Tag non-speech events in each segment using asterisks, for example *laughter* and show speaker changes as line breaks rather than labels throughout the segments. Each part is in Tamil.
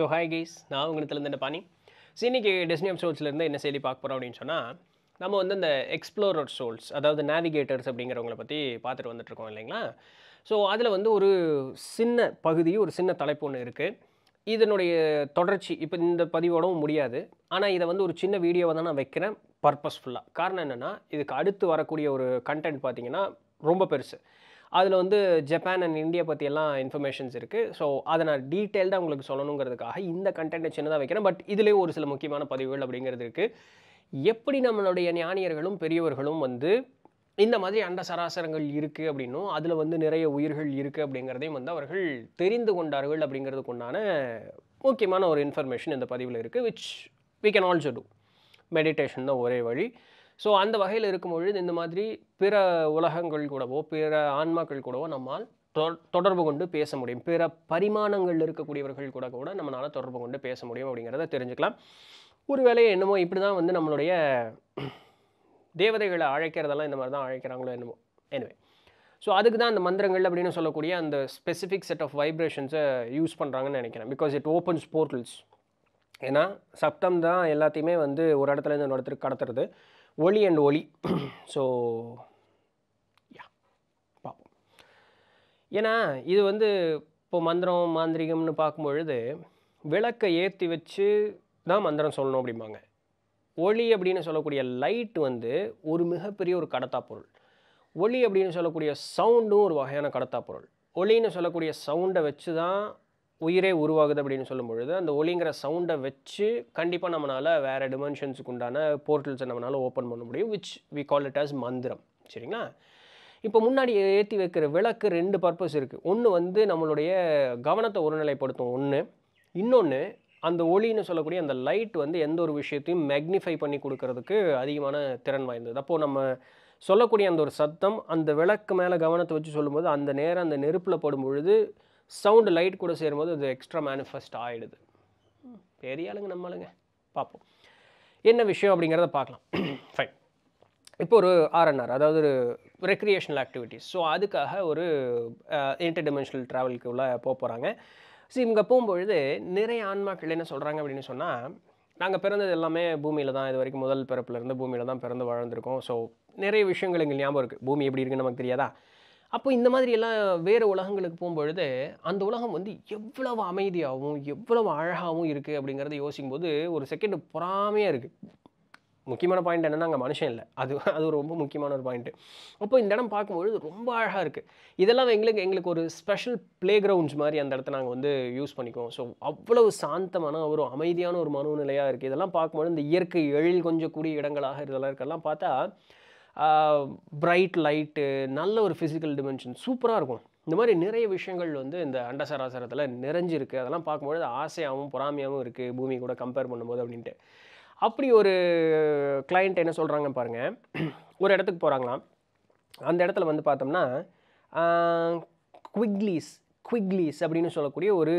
ஸோ ஹாய் கைஸ் நான் உங்களுக்கு பாணி ஸோ இன்றைக்கி டெஸ்னியம் சோல்ஸ்லேருந்து என்ன செய்தி பார்க்க போகிறோம் அப்படின்னு சொன்னால் நம்ம வந்து இந்த எக்ஸ்ப்ளோரர் சோல்ஸ் அதாவது நேவிகேட்டர்ஸ் அப்படிங்கிறவங்கள பற்றி பார்த்துட்டு வந்துட்டுருக்கோம் இல்லைங்களா ஸோ அதில் வந்து ஒரு சின்ன பகுதி ஒரு சின்ன தலைப்பு ஒன்று இருக்குது இதனுடைய தொடர்ச்சி இப்போ இந்த பதிவோடவும் முடியாது ஆனால் இதை வந்து ஒரு சின்ன வீடியோவை தான் நான் வைக்கிறேன் பர்பஸ்ஃபுல்லாக காரணம் என்னென்னா இதுக்கு அடுத்து வரக்கூடிய ஒரு கண்டென்ட் பார்த்திங்கன்னா ரொம்ப பெருசு அதில் வந்து ஜப்பான் அண்ட் இந்தியா பற்றியெல்லாம் இன்ஃபர்மேஷன்ஸ் இருக்குது ஸோ அதை நான் டீட்டெயில்டாக உங்களுக்கு சொல்லணுங்கிறதுக்காக இந்த கண்டென்ட்டை சின்னதாக வைக்கிறேன் பட் இதுலேயே ஒரு சில முக்கியமான பதிவுகள் அப்படிங்கிறது இருக்குது எப்படி நம்மளுடைய ஞானியர்களும் பெரியவர்களும் வந்து இந்த மாதிரி அண்ட சராசரங்கள் இருக்குது அப்படின்னும் அதில் வந்து நிறைய உயிர்கள் இருக்குது அப்படிங்கிறதையும் வந்து அவர்கள் தெரிந்து கொண்டார்கள் அப்படிங்கிறதுக்குண்டான முக்கியமான ஒரு இன்ஃபர்மேஷன் இந்த பதிவில் இருக்குது which we can also do meditation தான் ஒரே வழி ஸோ அந்த வகையில் இருக்கும் பொழுது இந்த மாதிரி பிற உலகங்கள் கூடவோ பிற ஆன்மாக்கள் கூடவோ நம்மால் தொடர்பு கொண்டு பேச முடியும் பிற பரிமாணங்கள் இருக்கக்கூடியவர்கள் கூட கூட நம்மளால் தொடர்பு கொண்டு பேச முடியும் அப்படிங்கிறத தெரிஞ்சுக்கலாம் ஒரு வேலையை என்னமோ இப்படி தான் வந்து நம்மளுடைய தேவதைகளை அழைக்கிறதெல்லாம் இந்த மாதிரி தான் அழைக்கிறாங்களோ என்னமோ எனவே ஸோ அதுக்கு தான் அந்த மந்திரங்கள் அப்படின்னு சொல்லக்கூடிய அந்த ஸ்பெசிஃபிக் செட் ஆஃப் வைப்ரேஷன்ஸை யூஸ் பண்ணுறாங்கன்னு நினைக்கிறேன் பிகாஸ் இட் ஓப்பன்ஸ் போர்ட்டல்ஸ் ஏன்னா சப்தம் தான் எல்லாத்தையுமே வந்து ஒரு இடத்துலேருந்து ஒரு இடத்துக்கு கடத்துறது ஒளி அண்ட் ஒளி ஸோ யா பார்ப்போம் ஏன்னா இது வந்து இப்போ மந்திரம் மாந்திரிகம்னு பார்க்கும்பொழுது விளக்கை ஏற்றி வச்சு தான் மந்திரம் சொல்லணும் அப்படிம்பாங்க ஒளி அப்படின்னு சொல்லக்கூடிய லைட் வந்து ஒரு மிகப்பெரிய ஒரு கடத்தா பொருள் ஒளி அப்படின்னு சொல்லக்கூடிய சவுண்டும் ஒரு வகையான கடத்தா பொருள் ஒளின்னு சொல்லக்கூடிய சவுண்டை வச்சு தான் உயிரே உருவாகுது அப்படின்னு சொல்லும் பொழுது அந்த ஒளிங்கிற சவுண்டை வச்சு கண்டிப்பாக நம்மளால் வேறு டிமென்ஷன்ஸுக்கு உண்டான போர்ட்டல்ஸை நம்மளால் ஓப்பன் பண்ண முடியும் which we call it as மந்திரம் சரிங்களா இப்போ முன்னாடி ஏற்றி வைக்கிற விளக்கு ரெண்டு பர்பஸ் இருக்குது ஒன்று வந்து நம்மளுடைய கவனத்தை ஒருநிலைப்படுத்தும் ஒன்று இன்னொன்று அந்த ஒளின்னு சொல்லக்கூடிய அந்த லைட் வந்து எந்த ஒரு விஷயத்தையும் மேக்னிஃபை பண்ணி கொடுக்கறதுக்கு அதிகமான திறன் வாய்ந்தது அப்போது நம்ம சொல்லக்கூடிய அந்த ஒரு சத்தம் அந்த விளக்கு மேலே கவனத்தை வச்சு சொல்லும்போது அந்த நேரம் அந்த நெருப்பில் படும் பொழுது சவுண்டு லைட் கூட சேரும்போது அது எக்ஸ்ட்ரா மேனிஃபெஸ்ட் ஆகிடுது பெரிய ஆளுங்க நம்ம ஆளுங்க பார்ப்போம் என்ன விஷயம் அப்படிங்கிறத பார்க்கலாம் ஃபைன் *clears throat* இப்போ ஒரு ஆர்என்ஆர் அதாவது ஒரு ரெக்ரியேஷனல் ஆக்டிவிட்டிஸ் ஸோ அதுக்காக ஒரு இன்டர் டிமென்ஷனல் ட்ராவலுக்கு உள்ளே போக போகிறாங்க ஸோ இங்கே போகும்பொழுது நிறைய ஆன்மாக்கள் என்ன சொல்கிறாங்க அப்படின்னு சொன்னால் நாங்கள் பிறந்தது எல்லாமே பூமியில் தான் இது வரைக்கும் முதல் பிறப்புலேருந்து பூமியில் தான் பிறந்து வாழ்ந்திருக்கோம் ஸோ நிறைய விஷயங்கள் எங்கள் ஞாபகம் இருக்குது பூமி எப்படி இருக்குன்னு நமக்கு தெரியாதா அப்போ இந்த மாதிரி எல்லாம் வேறு உலகங்களுக்கு போகும்பொழுது அந்த உலகம் வந்து எவ்வளவு அமைதியாகவும் எவ்வளவு அழகாகவும் இருக்குது அப்படிங்கிறத யோசிக்கும் போது ஒரு செகண்ட் பொறாமையாக இருக்குது முக்கியமான பாயிண்ட் என்னென்னா அங்கே மனுஷன் இல்லை அது அது ரொம்ப முக்கியமான ஒரு பாயிண்ட்டு அப்போ இந்த இடம் பார்க்கும்பொழுது ரொம்ப அழகாக இருக்குது இதெல்லாம் எங்களுக்கு எங்களுக்கு ஒரு ஸ்பெஷல் ப்ளே கிரவுண்ட்ஸ் மாதிரி அந்த இடத்த நாங்கள் வந்து யூஸ் பண்ணிக்குவோம் ஸோ அவ்வளவு சாந்தமான ஒரு அமைதியான ஒரு மனநிலையாக இருக்குது இதெல்லாம் பார்க்கும்போது இந்த இயற்கை எழில் கொஞ்சம் கூடிய இடங்களாக இதெல்லாம் இருக்கெல்லாம் பார்த்தா ப்ரைட் லைட்டு நல்ல ஒரு ஃபிசிக்கல் டிமென்ஷன் சூப்பராக இருக்கும் இந்த மாதிரி நிறைய விஷயங்கள் வந்து இந்த அண்டசராசரத்தில் நிறைஞ்சிருக்கு அதெல்லாம் பார்க்கும்பொழுது ஆசையாகவும் பொறாமையாகவும் இருக்குது பூமி கூட கம்பேர் பண்ணும்போது அப்படின்ட்டு அப்படி ஒரு கிளைண்ட் என்ன சொல்கிறாங்க பாருங்கள் ஒரு இடத்துக்கு போகிறாங்களாம் அந்த இடத்துல வந்து பார்த்தோம்னா குவிக்லீஸ் குவிக்லீஸ் அப்படின்னு சொல்லக்கூடிய ஒரு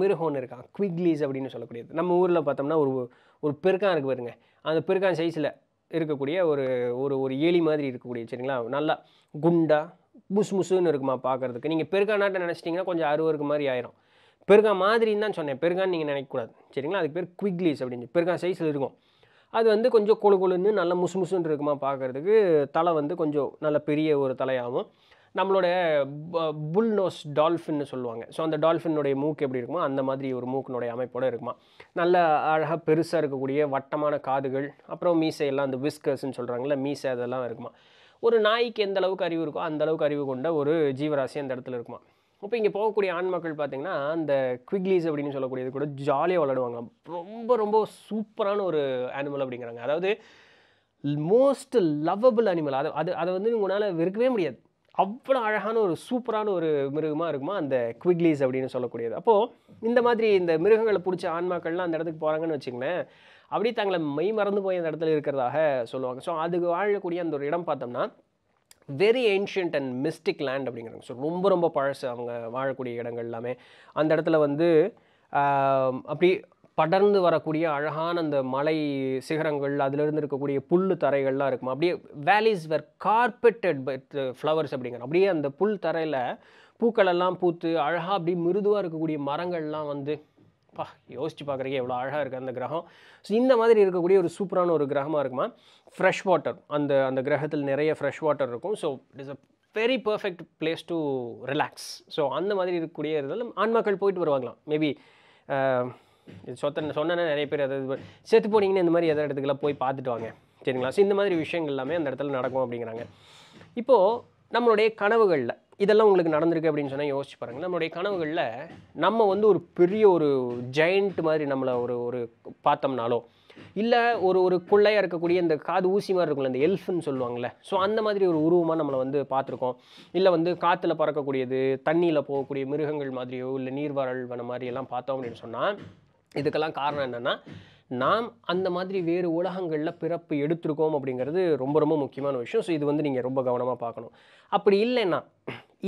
மிருகம்னு இருக்கான் குவிக்லீஸ் அப்படின்னு சொல்லக்கூடியது நம்ம ஊரில் பார்த்தோம்னா ஒரு ஒரு பெருக்கான் இருக்குது பாருங்க அந்த பெருக்கான் சைஸில் இருக்கக்கூடிய ஒரு ஒரு ஒரு ஏலி மாதிரி இருக்கக்கூடிய சரிங்களா நல்லா குண்டா முஸ் முசுன்னு இருக்குமா பார்க்குறதுக்கு நீங்கள் பெருகா நாட்டை நினச்சிட்டிங்கன்னா கொஞ்சம் அருவருக்கு மாதிரி ஆயிரும் பெருகா மாதிரின்னு தான் சொன்னேன் பெருகான்னு நீங்கள் நினைக்கக்கூடாது சரிங்களா அதுக்கு பேர் குவிக்லீஸ் அப்படின்னு பெருகா சைஸில் இருக்கும் அது வந்து கொஞ்சம் கொழு கொழுன்னு நல்லா முசு முசுன்னு இருக்குமா பார்க்குறதுக்கு தலை வந்து கொஞ்சம் நல்ல பெரிய ஒரு தலையாகவும் நம்மளோட புல் நோஸ் டால்ஃபின்னு சொல்லுவாங்க ஸோ அந்த டால்ஃபினுடைய மூக்கு எப்படி இருக்குமோ அந்த மாதிரி ஒரு மூக்கினுடைய அமைப்போடு இருக்குமா நல்ல அழகாக பெருசாக இருக்கக்கூடிய வட்டமான காதுகள் அப்புறம் மீசையெல்லாம் அந்த விஸ்கர்ஸ்ன்னு சொல்கிறாங்கல்ல மீசை அதெல்லாம் இருக்குமா ஒரு நாய்க்கு எந்த அளவுக்கு அறிவு இருக்கோ அந்த அளவுக்கு அறிவு கொண்ட ஒரு ஜீவராசி அந்த இடத்துல இருக்குமா இப்போ இங்கே போகக்கூடிய ஆண் மக்கள் பார்த்திங்கன்னா அந்த குவிக்லீஸ் அப்படின்னு சொல்லக்கூடியது கூட ஜாலியாக விளையாடுவாங்க ரொம்ப ரொம்ப சூப்பரான ஒரு அனிமல் அப்படிங்கிறாங்க அதாவது மோஸ்ட் லவ்வபிள் அனிமல் அது அது அதை வந்து உங்களால் வெறுக்கவே முடியாது அவ்வளோ அழகான ஒரு சூப்பரான ஒரு மிருகமாக இருக்குமா அந்த குவிக்லீஸ் அப்படின்னு சொல்லக்கூடியது அப்போது இந்த மாதிரி இந்த மிருகங்களை பிடிச்ச ஆன்மாக்கள்லாம் அந்த இடத்துக்கு போகிறாங்கன்னு வச்சுக்கோங்களேன் அப்படியே தங்களை மெய் மறந்து போய் அந்த இடத்துல இருக்கிறதாக சொல்லுவாங்க ஸோ அதுக்கு வாழக்கூடிய அந்த ஒரு இடம் பார்த்தோம்னா very ancient and mystic land அப்படிங்கிறாங்க ஸோ ரொம்ப ரொம்ப பழசு அவங்க வாழக்கூடிய இடங்கள் எல்லாமே அந்த இடத்துல வந்து அப்படி படர்ந்து வரக்கூடிய அழகான அந்த மலை சிகரங்கள் அதிலிருந்து இருக்கக்கூடிய புல் தரைகள்லாம் இருக்கும் அப்படியே valleys were carpeted but flowers அப்படிங்கிற அப்படியே அந்த புல் தரையில் பூக்களெல்லாம் பூத்து அழகாக அப்படியே மிருதுவாக இருக்கக்கூடிய மரங்கள்லாம் வந்து பா யோசிச்சு பார்க்குறக்கே எவ்வளோ அழகாக இருக்குது அந்த கிரகம் ஸோ இந்த மாதிரி இருக்கக்கூடிய ஒரு சூப்பரான ஒரு கிரகமாக இருக்குமா ஃப்ரெஷ் வாட்டர் அந்த அந்த கிரகத்தில் நிறைய ஃப்ரெஷ் வாட்டர் இருக்கும் so it is a very perfect place to relax so அந்த மாதிரி இருக்கக்கூடிய இருந்தாலும் ஆண் மக்கள் போயிட்டு வருவாங்களாம் மேபி இது சொத்த சொன்னேன்னா நிறைய பேர் அதை செத்து போனீங்கன்னு இந்த மாதிரி எதாவது இடத்துக்குலாம் போய் பார்த்துட்டு வாங்க சரிங்களா ஸோ இந்த மாதிரி விஷயங்கள் எல்லாமே அந்த இடத்துல நடக்கும் அப்படிங்கிறாங்க இப்போது நம்மளுடைய கனவுகளில் இதெல்லாம் உங்களுக்கு நடந்திருக்கு அப்படின்னு சொன்னால் யோசிச்சு பாருங்கள் நம்மளுடைய கனவுகளில் நம்ம வந்து ஒரு பெரிய ஒரு ஜெயண்ட் மாதிரி நம்மளை ஒரு ஒரு பார்த்தோம்னாலோ இல்லை ஒரு ஒரு குள்ளையாக இருக்கக்கூடிய இந்த காது ஊசி மாதிரி இருக்கும்ல இந்த எல்ஃப்னு சொல்லுவாங்கள்ல ஸோ அந்த மாதிரி ஒரு உருவமாக நம்மளை வந்து பார்த்துருக்கோம் இல்லை வந்து காற்றுல பறக்கக்கூடியது தண்ணியில் போகக்கூடிய மிருகங்கள் மாதிரியோ இல்லை நீர்வரல்வன மாதிரி எல்லாம் பார்த்தோம் அப்படின்னு சொன்னால் இதுக்கெல்லாம் காரணம் என்னென்னா நாம் அந்த மாதிரி வேறு உலகங்களில் பிறப்பு எடுத்திருக்கோம் அப்படிங்கிறது ரொம்ப ரொம்ப முக்கியமான விஷயம் ஸோ இது வந்து நீங்கள் ரொம்ப கவனமாக பார்க்கணும் அப்படி இல்லைன்னா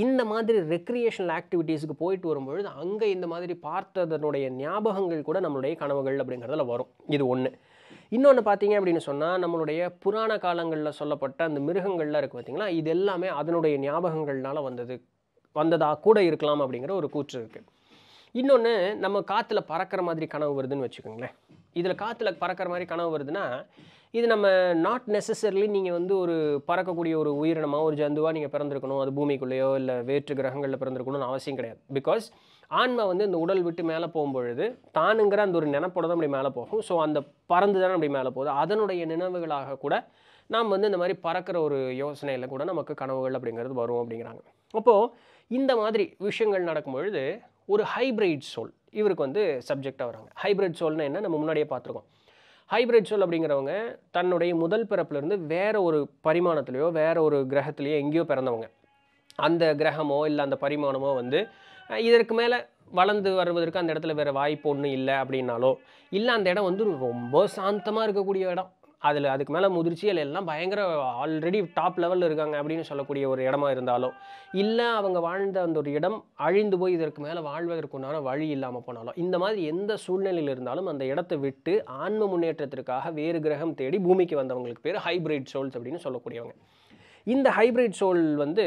இந்த மாதிரி ரெக்ரியேஷனல் ஆக்டிவிட்டீஸுக்கு போயிட்டு வரும்பொழுது அங்கே இந்த மாதிரி பார்த்ததனுடைய ஞாபகங்கள் கூட நம்மளுடைய கனவுகள் அப்படிங்கிறதுல வரும் இது ஒன்று இன்னொன்று பார்த்தீங்க அப்படின்னு சொன்னால் நம்மளுடைய புராண காலங்களில் சொல்லப்பட்ட அந்த மிருகங்கள்லாம் இருக்குது பார்த்திங்களா இது எல்லாமே அதனுடைய ஞாபகங்கள்னால வந்தது வந்ததாக கூட இருக்கலாம் அப்படிங்கிற ஒரு கூற்று இருக்குது இன்னொன்று நம்ம காற்றுல பறக்கிற மாதிரி கனவு வருதுன்னு வச்சுக்கோங்களேன் இதில் காற்றுல பறக்கிற மாதிரி கனவு வருதுன்னா இது நம்ம நாட் நெசசரிலி நீங்கள் வந்து ஒரு பறக்கக்கூடிய ஒரு உயிரினமாக ஒரு ஜந்துவாக நீங்கள் பிறந்திருக்கணும் அது பூமிக்குள்ளேயோ இல்லை வேற்று கிரகங்களில் பிறந்திருக்கணும்னு அவசியம் கிடையாது பிகாஸ் ஆன்மா வந்து இந்த உடல் விட்டு மேலே போகும்பொழுது தானுங்கிற அந்த ஒரு நினப்போட தான் அப்படி மேலே போகும் ஸோ அந்த பறந்து தானே அப்படி மேலே போகுது அதனுடைய நினைவுகளாக கூட நாம் வந்து இந்த மாதிரி பறக்கிற ஒரு யோசனையில் கூட நமக்கு கனவுகள் அப்படிங்கிறது வரும் அப்படிங்கிறாங்க அப்போது இந்த மாதிரி விஷயங்கள் நடக்கும்பொழுது ஒரு ஹைப்ரிட் சோல் இவருக்கு வந்து சப்ஜெக்டாக வராங்க ஹைப்ரிட் சோல்னா என்ன நம்ம முன்னாடியே பார்த்துருக்கோம் ஹைப்ரிட் சோல் அப்படிங்கிறவங்க தன்னுடைய முதல் பிறப்புலேருந்து வேறு ஒரு பரிமாணத்துலேயோ வேறு ஒரு கிரகத்துலேயோ எங்கேயோ பிறந்தவங்க அந்த கிரகமோ இல்லை அந்த பரிமாணமோ வந்து இதற்கு மேலே வளர்ந்து வருவதற்கு அந்த இடத்துல வேறு வாய்ப்பு ஒன்றும் இல்லை அப்படின்னாலோ இல்லை அந்த இடம் வந்து ரொம்ப சாந்தமாக இருக்கக்கூடிய இடம் அதில் அதுக்கு மேலே முதிர்ச்சியல் எல்லாம் பயங்கர ஆல்ரெடி டாப் லெவலில் இருக்காங்க அப்படின்னு சொல்லக்கூடிய ஒரு இடமா இருந்தாலோ இல்லை அவங்க வாழ்ந்த அந்த ஒரு இடம் அழிந்து போய் இதற்கு மேலே வாழ்வதற்குண்டான வழி இல்லாமல் போனாலோ இந்த மாதிரி எந்த சூழ்நிலையில் இருந்தாலும் அந்த இடத்தை விட்டு ஆன்ம முன்னேற்றத்திற்காக வேறு கிரகம் தேடி பூமிக்கு வந்தவங்களுக்கு பேர் ஹைப்ரிட் சோல்ஸ் அப்படின்னு சொல்லக்கூடியவங்க இந்த ஹைப்ரிட் சோல் வந்து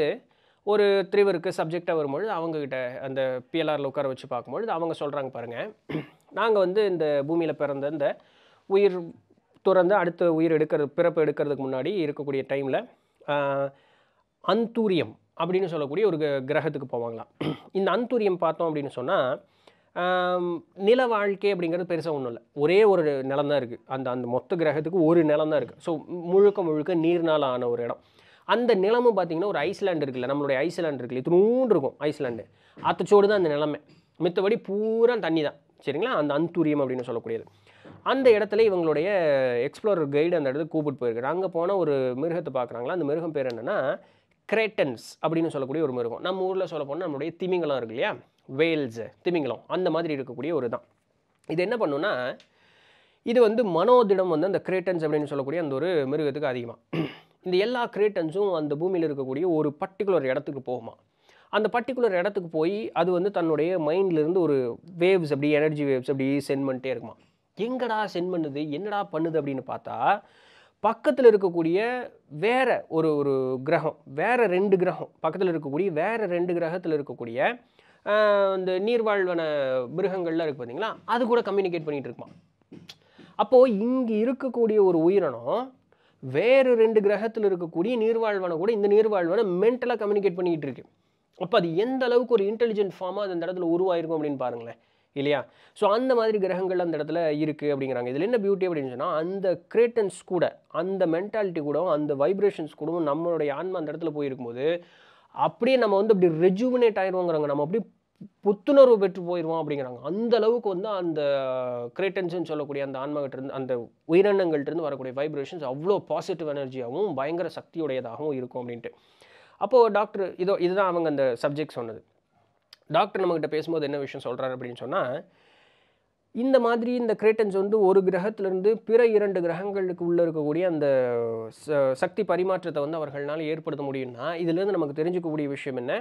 ஒரு த்ரீவருக்கு சப்ஜெக்டாக வரும்பொழுது அவங்கக்கிட்ட அந்த பிஎல்ஆரில் உட்கார வச்சு பார்க்கும்பொழுது அவங்க சொல்கிறாங்க பாருங்கள் நாங்கள் வந்து இந்த பூமியில் பிறந்த இந்த உயிர் துறந்து அடுத்த உயிர் எடுக்கிறது பிறப்பு எடுக்கிறதுக்கு முன்னாடி இருக்கக்கூடிய டைமில் அந்தூரியம் அப்படின்னு சொல்லக்கூடிய ஒரு கிரகத்துக்கு போவாங்களாம் இந்த அந்தூரியம் பார்த்தோம் அப்படின்னு சொன்னால் நில வாழ்க்கை அப்படிங்கிறது பெருசாக ஒன்றும் இல்லை ஒரே ஒரு நிலம் தான் இருக்குது அந்த அந்த மொத்த கிரகத்துக்கு ஒரு நிலம் தான் இருக்குது ஸோ முழுக்க முழுக்க நீர்னால் ஆன ஒரு இடம் அந்த நிலமும் பார்த்திங்கன்னா ஒரு ஐஸ்லாண்டு இருக்குல்ல நம்மளுடைய ஐஸ்லாண்டு இருக்குல்ல இத்தினூண்டு இருக்கும் ஐஸ்லாண்டு அத்தச்சோடு தான் அந்த நிலமை மித்தபடி பூரா தண்ணி தான் சரிங்களா அந்த அந்தூரியம் அப்படின்னு சொல்லக்கூடியது அந்த இடத்துல இவங்களுடைய எக்ஸ்ப்ளோரர் கைடு அந்த இடத்துக்கு கூப்பிட்டு போயிருக்காரு அங்கே போனால் ஒரு மிருகத்தை பார்க்குறாங்களா அந்த மிருகம் பேர் என்னென்னா கிரேட்டன்ஸ் அப்படின்னு சொல்லக்கூடிய ஒரு மிருகம் நம்ம ஊரில் சொல்ல போனால் நம்மளுடைய திமிங்கலம் இருக்கு இல்லையா வேல்ஸு திமிங்கலம் அந்த மாதிரி இருக்கக்கூடிய ஒரு தான் இது என்ன பண்ணுன்னா இது வந்து மனோதிடம் வந்து அந்த கிரேட்டன்ஸ் அப்படின்னு சொல்லக்கூடிய அந்த ஒரு மிருகத்துக்கு அதிகமாக இந்த எல்லா கிரேட்டன்ஸும் அந்த பூமியில் இருக்கக்கூடிய ஒரு பர்டிகுலர் இடத்துக்கு போகுமா அந்த பர்டிகுலர் இடத்துக்கு போய் அது வந்து தன்னுடைய மைண்ட்லேருந்து ஒரு வேவ்ஸ் அப்படி எனர்ஜி வேவ்ஸ் அப்படி சென்ட் பண்ணிட்டே இருக்குமா எங்கடா சென்ட் பண்ணுது என்னடா பண்ணுது அப்படின்னு பார்த்தா பக்கத்தில் இருக்கக்கூடிய வேற ஒரு ஒரு கிரகம் வேற ரெண்டு கிரகம் பக்கத்தில் இருக்கக்கூடிய வேற ரெண்டு கிரகத்தில் இருக்கக்கூடிய இந்த நீர்வாழ்வன மிருகங்கள்லாம் இருக்குது பார்த்தீங்களா அது கூட கம்யூனிகேட் பண்ணிகிட்டு இருக்குமா அப்போது இங்கே இருக்கக்கூடிய ஒரு உயிரினம் வேறு ரெண்டு கிரகத்தில் இருக்கக்கூடிய நீர்வாழ்வன கூட இந்த நீர்வாழ்வனை மென்டலாக கம்யூனிகேட் பண்ணிக்கிட்டு இருக்கு அப்போ அது எந்த அளவுக்கு ஒரு இன்டெலிஜென்ட் ஃபார்மாக அது அந்த இடத்துல உருவாயிருக்கும் அப்படின்னு பாருங்களேன் இல்லையா ஸோ அந்த மாதிரி கிரகங்கள் அந்த இடத்துல இருக்குது அப்படிங்கிறாங்க இதில் என்ன பியூட்டி அப்படின்னு சொன்னால் அந்த கிரேட்டன்ஸ் கூட அந்த மென்டாலிட்டி கூடவும் அந்த வைப்ரேஷன்ஸ் கூடவும் நம்மளுடைய ஆன்மா அந்த இடத்துல போயிருக்கும்போது அப்படியே நம்ம வந்து அப்படி ரெஜுவினேட் ஆயிடுவோங்கிறாங்க நம்ம அப்படி புத்துணர்வு பெற்று போயிடுவோம் அப்படிங்கிறாங்க அந்த அளவுக்கு வந்து அந்த கிரேட்டன்ஸ்ன்னு சொல்லக்கூடிய அந்த இருந்து அந்த உயிரினங்கள்கிட்டருந்து வரக்கூடிய வைப்ரேஷன்ஸ் அவ்வளோ பாசிட்டிவ் எனர்ஜியாகவும் பயங்கர சக்தியுடையதாகவும் இருக்கும் அப்படின்ட்டு அப்போது டாக்டர் இதோ இதுதான் அவங்க அந்த சப்ஜெக்ட் சொன்னது டாக்டர் நம்மக்கிட்ட பேசும்போது என்ன விஷயம் சொல்கிறார் அப்படின்னு சொன்னால் இந்த மாதிரி இந்த கிரேட்டன்ஸ் வந்து ஒரு கிரகத்திலேருந்து பிற இரண்டு கிரகங்களுக்கு உள்ளே இருக்கக்கூடிய அந்த சக்தி பரிமாற்றத்தை வந்து அவர்களால் ஏற்படுத்த முடியும்னா இதுலேருந்து நமக்கு தெரிஞ்சுக்கக்கூடிய விஷயம் என்ன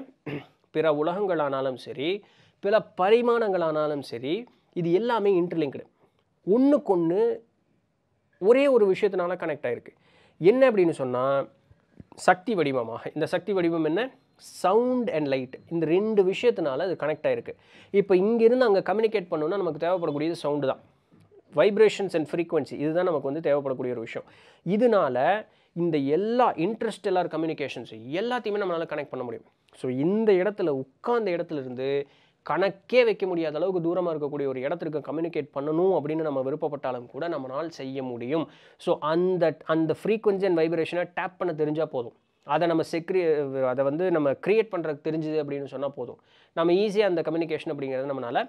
பிற உலகங்களானாலும் சரி பிற பரிமாணங்களானாலும் சரி இது எல்லாமே இன்டர்லிங்க்டு ஒன்றுக்கொன்று ஒரே ஒரு விஷயத்தினால கனெக்ட் ஆகிருக்கு என்ன அப்படின்னு சொன்னால் சக்தி வடிவமாக இந்த சக்தி வடிவம் என்ன சவுண்ட் அண்ட் லைட் இந்த ரெண்டு விஷயத்தினால அது கனெக்ட் ஆகிருக்கு இப்போ இங்கேருந்து அங்கே கம்யூனிகேட் பண்ணோன்னா நமக்கு தேவைப்படக்கூடியது சவுண்டு தான் வைப்ரேஷன்ஸ் அண்ட் ஃப்ரீக்வன்சி இதுதான் நமக்கு வந்து தேவைப்படக்கூடிய ஒரு விஷயம் இதனால் இந்த எல்லா இன்ட்ரெஸ்ட் எல்லார் கம்யூனிகேஷன்ஸ் எல்லாத்தையுமே நம்மளால் கனெக்ட் பண்ண முடியும் ஸோ இந்த இடத்துல உட்கார்ந்த இடத்துலேருந்து கணக்கே வைக்க முடியாத அளவுக்கு தூரமாக இருக்கக்கூடிய ஒரு இடத்திற்கு கம்யூனிகேட் பண்ணணும் அப்படின்னு நம்ம விருப்பப்பட்டாலும் கூட நம்மளால் செய்ய முடியும் ஸோ அந்த அந்த ஃப்ரீக்வன்சி அண்ட் வைப்ரேஷனை டேப் பண்ண தெரிஞ்சால் போதும் அதை நம்ம செக்ரி அதை வந்து நம்ம க்ரியேட் பண்ணுறது தெரிஞ்சுது அப்படின்னு சொன்னால் போதும் நம்ம ஈஸியாக அந்த கம்யூனிகேஷன் அப்படிங்கிறத நம்மளால்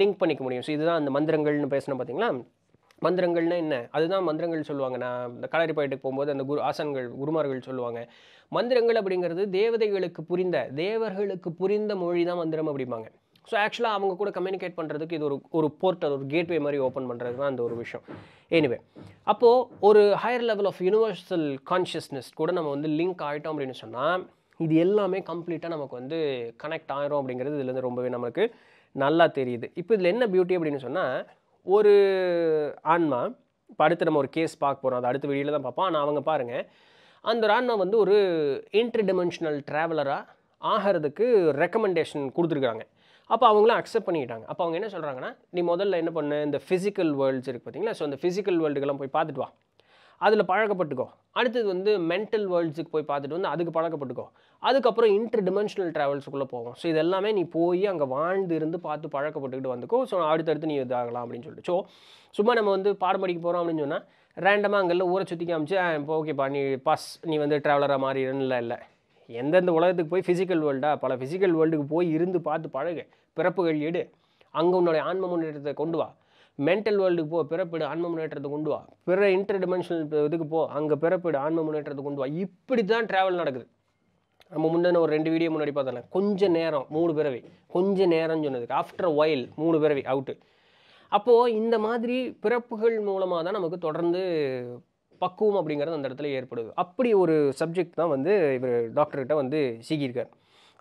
லிங்க் பண்ணிக்க முடியும் ஸோ இதுதான் அந்த மந்திரங்கள்னு பேசணும் பார்த்தீங்களா மந்திரங்கள்னா என்ன அதுதான் மந்திரங்கள் சொல்லுவாங்க நான் இந்த கலரிப்பாயட்டுக்கு போகும்போது அந்த குரு ஆசன்கள் குருமார்கள் சொல்லுவாங்க மந்திரங்கள் அப்படிங்கிறது தேவதைகளுக்கு புரிந்த தேவர்களுக்கு புரிந்த மொழி தான் மந்திரம் அப்படிம்பாங்க ஸோ ஆக்சுவலாக அவங்க கூட கம்யூனிகேட் பண்ணுறதுக்கு இது ஒரு ஒரு போர்ட்டல் ஒரு கேட்வே மாதிரி ஓப்பன் பண்ணுறது தான் அந்த ஒரு விஷயம் எனிவே அப்போது ஒரு higher level of universal consciousness கூட நம்ம வந்து லிங்க் ஆகிட்டோம் அப்படின்னு சொன்னால் இது எல்லாமே கம்ப்ளீட்டாக நமக்கு வந்து கனெக்ட் ஆகிரும் அப்படிங்கிறது இதுலேருந்து ரொம்பவே நமக்கு நல்லா தெரியுது இப்போ இதில் என்ன பியூட்டி அப்படின்னு சொன்னால் ஒரு ஆன்மா இப்போ அடுத்து நம்ம ஒரு கேஸ் பார்க்க போகிறோம் அது அடுத்த வீடியோவில் தான் பார்ப்போம் ஆனால் அவங்க பாருங்கள் அந்த ஒரு ஆன்மா வந்து ஒரு இன்டர் டிமென்ஷனல் ட்ராவலராக ஆகிறதுக்கு ரெக்கமெண்டேஷன் கொடுத்துருக்குறாங்க அப்போ அவங்களும் அக்செப்ட் பண்ணிக்கிட்டாங்க அப்போ அவங்க என்ன சொல்கிறாங்கன்னா நீ முதல்ல என்ன பண்ணு இந்த ஃபிசிக்கல் வேர்ல்ட்ஸ் இருக்குது பார்த்தீங்களா ஸோ அந்த ஃபிசிக்கல் வேர்ல்டுக்கெல்லாம் போய் பார்த்துட்டு வா அதில் பழக்கப்பட்டுக்கோ அடுத்தது வந்து மென்டல் வேர்ல்ட்ஸுக்கு போய் பார்த்துட்டு வந்து அதுக்கு பழக்கப்பட்டுக்கோ அதுக்கப்புறம் இன்டர் டிமென்ஷனல் ட்ராவல்ஸுக்குள்ளே போகும் ஸோ இது எல்லாமே நீ போய் அங்கே வாழ்ந்து இருந்து பார்த்து பழக்கப்பட்டுக்கிட்டு வந்துக்கோ ஸோ அடுத்தடுத்து நீ இதாகலாம் அப்படின்னு சொல்லிட்டு ஸோ சும்மா நம்ம வந்து பாடம் படிக்க போகிறோம் அப்படின்னு சொன்னால் ரேண்டமாக அங்கெல்லாம் ஊரை சுற்றி காமிச்சு இப்போ ஓகேப்பா நீ பாஸ் நீ வந்து ட்ராவலராக மாறிடுன்னு இல்லை இல்லை எந்தெந்த உலகத்துக்கு போய் ஃபிசிக்கல் வேர்ல்டாக பல ஃபிசிக்கல் வேர்ல்டுக்கு போய் இருந்து பார்த்து பழகு பிறப்புகள் எடு அங்கே உன்னுடைய ஆன்ம முன்னேற்றத்தை கொண்டு வா மென்டல் வேர்ல்டுக்கு போ பிறப்பிடு ஆன்ம முன்னேற்றத்தை கொண்டு வா பிற இன்டர் டிமென்ஷனல் இதுக்கு போ அங்கே பிறப்பிடு ஆன்ம முன்னேற்றத்தை கொண்டு வா இப்படி தான் ட்ராவல் நடக்குது நம்ம முந்தின ஒரு ரெண்டு வீடியோ முன்னாடி பார்த்தோம்ல கொஞ்சம் நேரம் மூணு பிறவி கொஞ்சம் நேரம்னு சொன்னதுக்கு ஆஃப்டர் ஒயில் மூணு பிறவி அவுட்டு அப்போது இந்த மாதிரி பிறப்புகள் மூலமாக தான் நமக்கு தொடர்ந்து பக்குவம் அப்படிங்கிறது அந்த இடத்துல ஏற்படுது அப்படி ஒரு சப்ஜெக்ட் தான் வந்து இவர் டாக்டர்கிட்ட வந்து சீக்கியிருக்கார்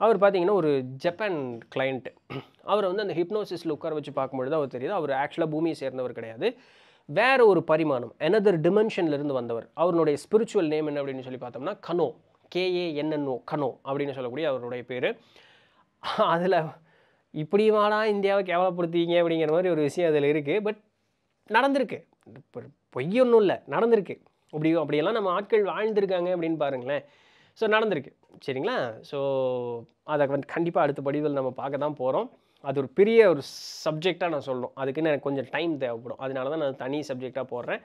அவர் பார்த்தீங்கன்னா ஒரு ஜப்பான் கிளைண்ட்டு அவரை வந்து அந்த ஹிப்னோசிஸில் உட்கார வச்சு பார்க்கும்பொழுது அவர் தெரியுது அவர் ஆக்சுவலாக பூமியை சேர்ந்தவர் கிடையாது வேறு ஒரு பரிமாணம் எனதர் டிமென்ஷன்லேருந்து வந்தவர் அவருடைய ஸ்பிரிச்சுவல் நேம் என்ன அப்படின்னு சொல்லி பார்த்தோம்னா கனோ கேஏஎன்என்ஓ கனோ அப்படின்னு சொல்லக்கூடிய அவருடைய பேர் அதில் இப்படி வாடா இந்தியாவை கேவலப்படுத்திங்க அப்படிங்கிற மாதிரி ஒரு விஷயம் அதில் இருக்குது பட் நடந்திருக்கு இப்போ ஒன்றும் இல்லை நடந்திருக்கு இப்படி அப்படியெல்லாம் நம்ம ஆட்கள் வாழ்ந்திருக்காங்க அப்படின்னு பாருங்களேன் ஸோ நடந்திருக்கு சரிங்களா ஸோ அதை வந்து கண்டிப்பாக அடுத்த படிவில் நம்ம பார்க்க தான் போகிறோம் அது ஒரு பெரிய ஒரு சப்ஜெக்டாக நான் சொல்லணும் அதுக்குன்னு எனக்கு கொஞ்சம் டைம் தேவைப்படும் அதனால தான் நான் தனி சப்ஜெக்டாக போடுறேன்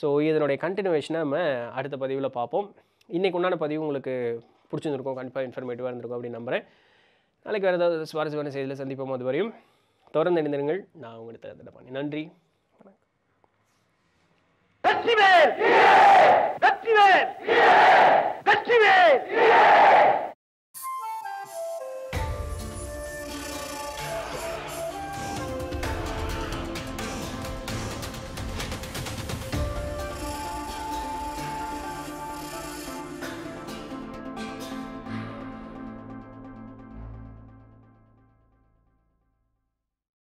ஸோ இதனுடைய கண்டினியூவேஷனை நம்ம அடுத்த பதிவில் பார்ப்போம் இன்றைக்கு உண்டான பதிவு உங்களுக்கு பிடிச்சிருந்துருக்கும் கண்டிப்பாக இன்ஃபர்மேட்டிவாக இருந்திருக்கும் அப்படின்னு நம்புகிறேன் நாளைக்கு வேறு ஏதாவது சுவாரஸ்யமான செய்தியில் சந்திப்போம் அது வரையும் தொடர்ந்து எழுந்திருங்கள் நான் உங்களுக்கு பண்ணி நன்றி வணக்கம் Yes! yes!